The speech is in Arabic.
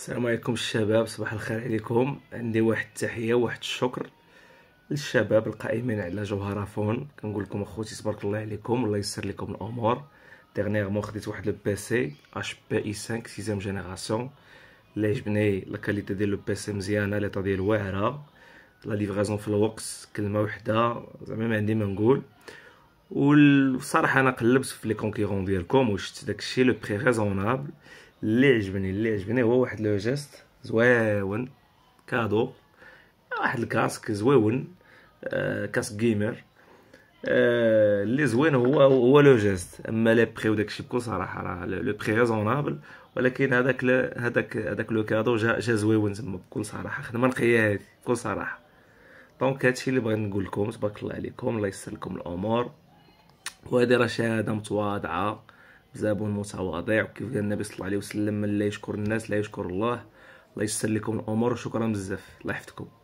السلام عليكم الشباب صباح الخير عليكم عندي واحد التحيه واحد الشكر للشباب القائمين على جوهره فون كنقول لكم اخوتي تبارك الله عليكم الله يسر لكم الامور ديرنيغمون خديت واحد لو بي سي اش بي اي 5 سيزيام جينيراسيون اللي عجبني لا كاليتي ديال لو بي سي مزيانه ليطا ديال واعره لا ليفغازون في الوقت كلمه وحده زعما ما عندي ما نقول والصراحه انا قلبت في لي كونكيرون ديالكم وشفت داكشي لو بري ريزونابل اللي عجبني اللي عجبني هو واحد لو جيست زويون كادو واحد الكاسك زويون آه كاسك جيمر آه اللي زوين هو هو لو جيست اما لي بري وداكشي بكل صراحه راه لو بري ريزونابل ولكن هذاك هذاك هذاك لو كادو جا جا زويون تما بكل صراحه خدمه نقيه هذه بكل صراحه دونك هادشي اللي بغيت نقول لكم تبارك الله عليكم الله يسر لكم الامور وهذه راه شهاده متواضعه زابون متواضع وكيف قال النبي صلى الله عليه وسلم من لا يشكر الناس لا يشكر الله الله يسر لكم الامور وشكرا بزاف الله يحفظكم